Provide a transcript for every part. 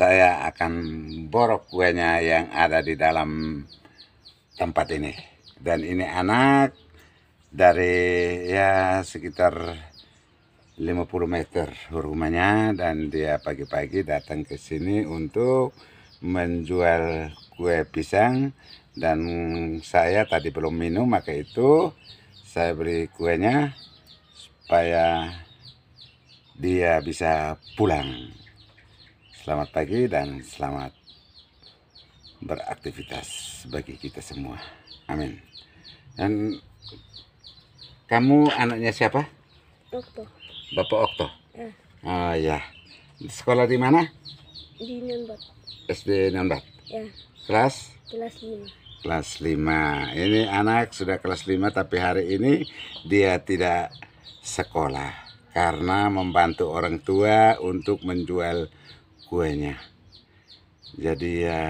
saya akan borok kuenya yang ada di dalam tempat ini dan ini anak dari ya sekitar 50 meter rumahnya dan dia pagi-pagi datang ke sini untuk menjual kue pisang dan saya tadi belum minum maka itu saya beli kuenya supaya dia bisa pulang Selamat pagi dan selamat beraktivitas bagi kita semua. Amin. Dan kamu anaknya siapa? Okto. Bapak Okto. Ya. Oh ya. Sekolah di mana? Di Nambat. SD Nambat. Ya. Kelas? Kelas 5. Kelas 5. Ini anak sudah kelas 5 tapi hari ini dia tidak sekolah karena membantu orang tua untuk menjual kuenya jadi ya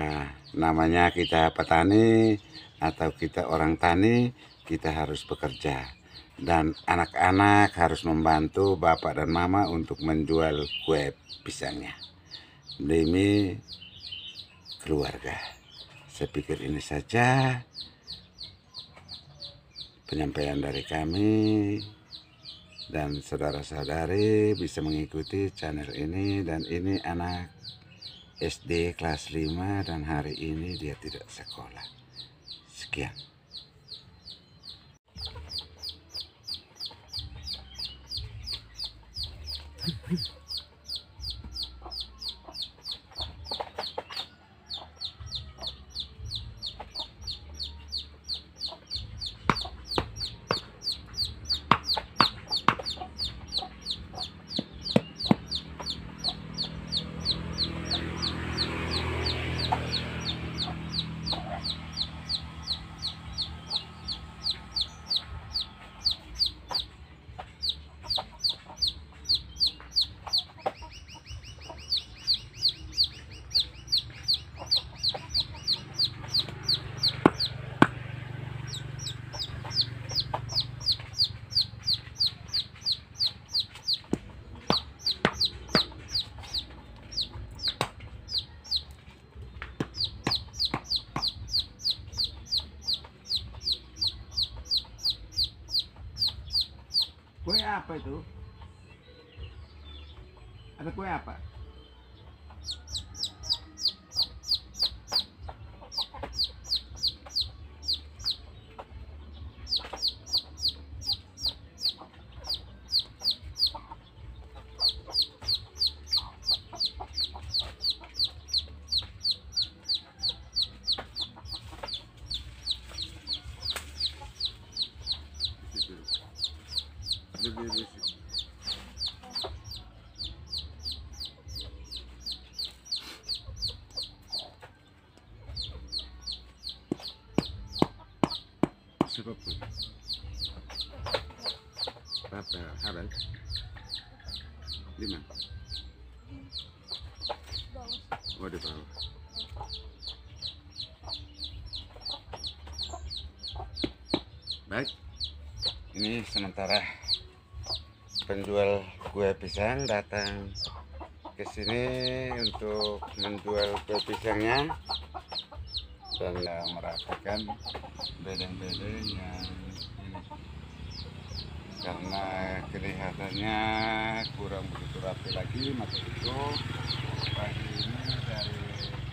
namanya kita petani atau kita orang tani kita harus bekerja dan anak-anak harus membantu bapak dan mama untuk menjual kue pisangnya demi keluarga saya pikir ini saja penyampaian dari kami dan saudara-saudari bisa mengikuti channel ini dan ini anak SD kelas 5 dan hari ini dia tidak sekolah sekian Mm-hmm. આપે તું અરે કોઈ આપે sebabnya berapa hafal lima oh di bawah baik ini sementara penjual gue pisang datang ke sini untuk menjual gue pisangnya saya merasakan bedeng-bedengnya karena kelihatannya kurang begitu rapi lagi maka itu pagi ini dari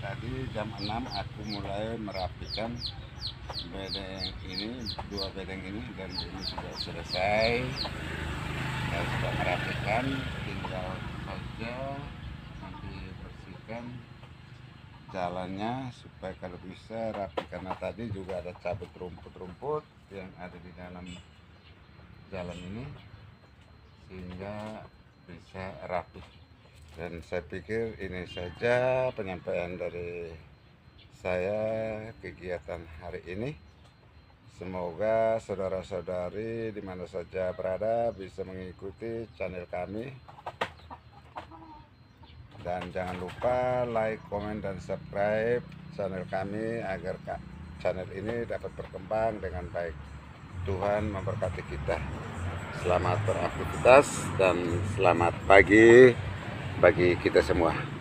tadi jam 6 aku mulai merapikan bedeng ini dua bedeng ini dan ini sudah selesai saya sudah merapikan tinggal saja nanti bersihkan jalannya supaya kalau bisa rapi karena tadi juga ada cabut rumput-rumput yang ada di dalam jalan ini sehingga bisa rapi dan saya pikir ini saja penyampaian dari saya kegiatan hari ini semoga saudara-saudari dimana saja berada bisa mengikuti channel kami dan jangan lupa like, komen, dan subscribe channel kami agar channel ini dapat berkembang dengan baik. Tuhan memberkati kita. Selamat beraktivitas dan selamat pagi bagi kita semua.